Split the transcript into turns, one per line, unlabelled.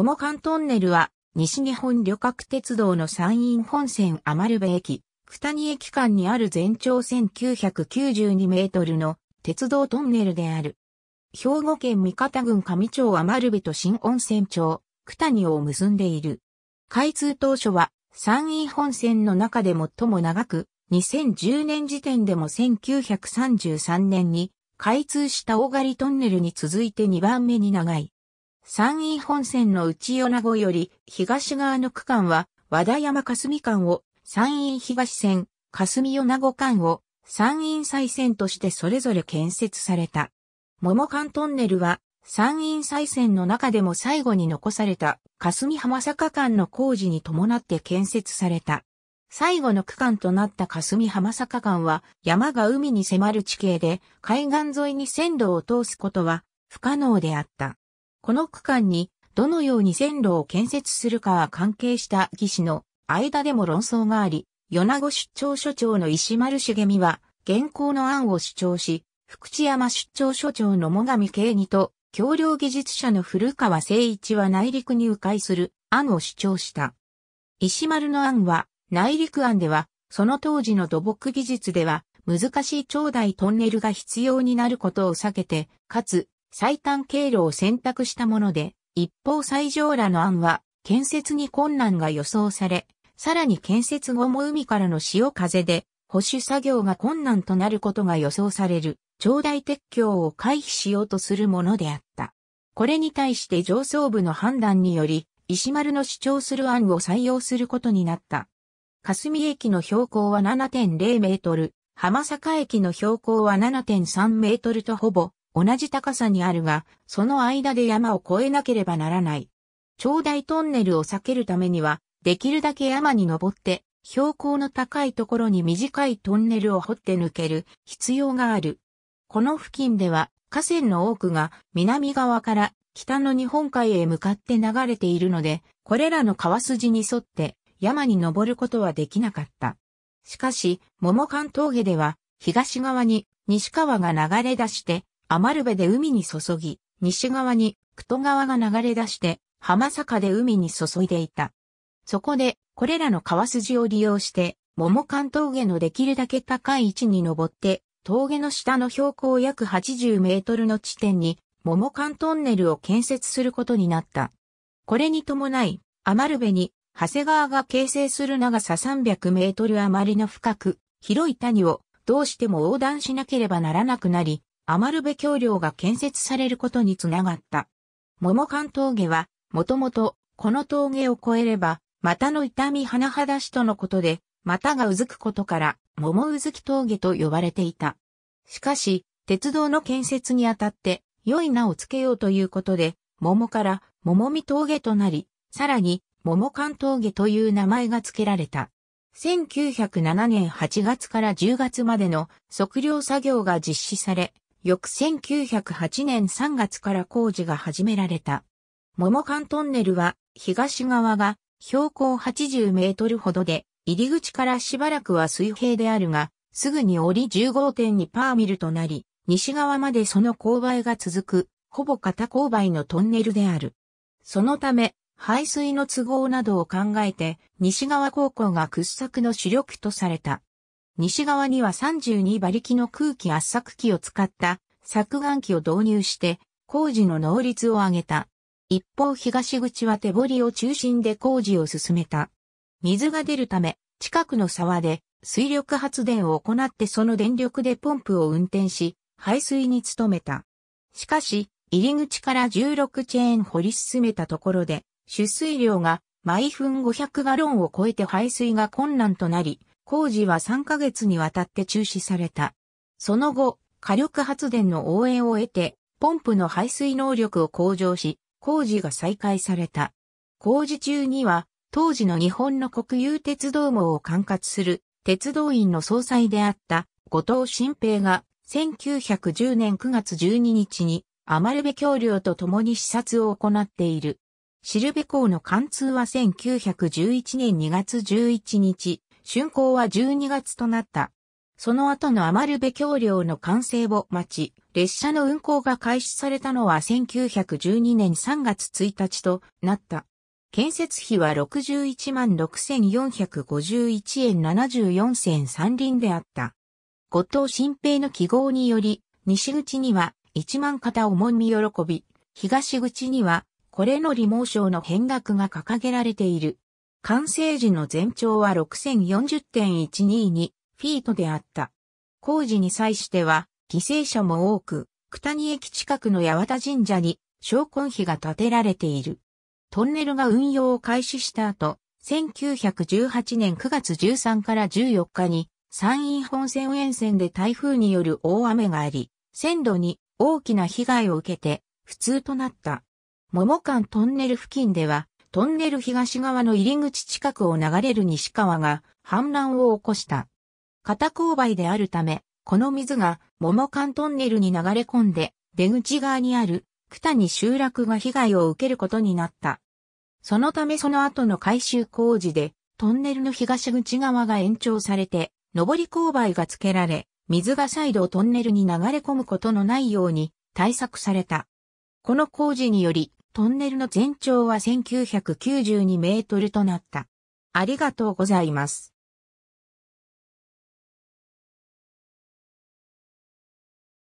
桃館トンネルは、西日本旅客鉄道の山陰本線余部駅、二谷駅間にある全長1992メートルの鉄道トンネルである。兵庫県三方郡上町余部と新温泉町、九谷を結んでいる。開通当初は山陰本線の中で最も長く、2010年時点でも1933年に開通した大狩トンネルに続いて2番目に長い。山陰本線の内与那子より東側の区間は和田山霞間を山陰東線、霞与那子間を山陰再線としてそれぞれ建設された。桃間トンネルは山陰再線の中でも最後に残された霞浜坂間の工事に伴って建設された。最後の区間となった霞浜坂間は山が海に迫る地形で海岸沿いに線路を通すことは不可能であった。この区間にどのように線路を建設するかは関係した技師の間でも論争があり、米子出張所長の石丸茂美は、現行の案を主張し、福知山出張所長の最上慶二と、橋梁技術者の古川誠一は内陸に迂回する案を主張した。石丸の案は、内陸案では、その当時の土木技術では、難しい長大トンネルが必要になることを避けて、かつ、最短経路を選択したもので、一方最上らの案は建設に困難が予想され、さらに建設後も海からの潮風で保守作業が困難となることが予想される、長大撤去を回避しようとするものであった。これに対して上層部の判断により、石丸の主張する案を採用することになった。霞駅の標高は7.0メートル、浜坂駅の標高は7.3メートルとほぼ同じ高さにあるが、その間で山を越えなければならない。長大トンネルを避けるためには、できるだけ山に登って、標高の高いところに短いトンネルを掘って抜ける必要がある。この付近では河川の多くが南側から北の日本海へ向かって流れているので、これらの川筋に沿って山に登ることはできなかった。しかし、桃間峠では東側に西川が流れ出して余部で海に注ぎ、西側にクト川が流れ出して、浜坂で海に注いでいた。そこで、これらの川筋を利用して、桃関峠のできるだけ高い位置に登って、峠の下の標高約80メートルの地点に、桃関トンネルを建設することになった。これに伴い、余部に、長谷川が形成する長さ300メートル余りの深く、広い谷を、どうしても横断しなければならなくなり、余部橋梁が建設されることにつながった。桃館峠は、もともと、この峠を越えれば、股の痛み花だしとのことで、股がうずくことから、桃うずき峠と呼ばれていた。しかし、鉄道の建設にあたって、良い名を付けようということで、桃から桃見峠となり、さらに桃館峠という名前が付けられた。1907年8月から10月までの測量作業が実施され、翌1908年3月から工事が始められた。桃間トンネルは東側が標高80メートルほどで、入り口からしばらくは水平であるが、すぐに折り15.2パーミルとなり、西側までその勾配が続く、ほぼ片勾配のトンネルである。そのため、排水の都合などを考えて、西側高校が掘削の主力とされた。西側には32馬力の空気圧削機を使った削岩機を導入して工事の能率を上げた。一方東口は手堀を中心で工事を進めた。水が出るため近くの沢で水力発電を行ってその電力でポンプを運転し排水に努めた。しかし入り口から16チェーン掘り進めたところで出水量が毎分500ガロンを超えて排水が困難となり、工事は3ヶ月にわたって中止された。その後、火力発電の応援を得て、ポンプの排水能力を向上し、工事が再開された。工事中には、当時の日本の国有鉄道網を管轄する鉄道院の総裁であった後藤新平が1910年9月12日に余部橋梁と共に視察を行っている。シルベ港の貫通は1911年2月11日、竣工は12月となった。その後の余部橋梁の完成を待ち、列車の運行が開始されたのは1912年3月1日となった。建設費は61万6451円74銭三輪であった。後藤新平の記号により、西口には1万方重み喜び、東口にはこれの利毛賞の変額が掲げられている。完成時の全長は6040.122フィートであった。工事に際しては、犠牲者も多く、九谷駅近くの八幡神社に、昇魂碑が建てられている。トンネルが運用を開始した後、1918年9月13から14日に、山陰本線沿線で台風による大雨があり、線路に大きな被害を受けて、不通となった。桃間トンネル付近では、トンネル東側の入り口近くを流れる西川が氾濫を起こした。片勾配であるため、この水が桃間トンネルに流れ込んで、出口側にある九谷集落が被害を受けることになった。そのためその後の改修工事で、トンネルの東口側が延長されて、上り勾配が付けられ、水が再度トンネルに流れ込むことのないように対策された。この工事により、トンネルの全長は1992メートルとなった。ありがとうございます。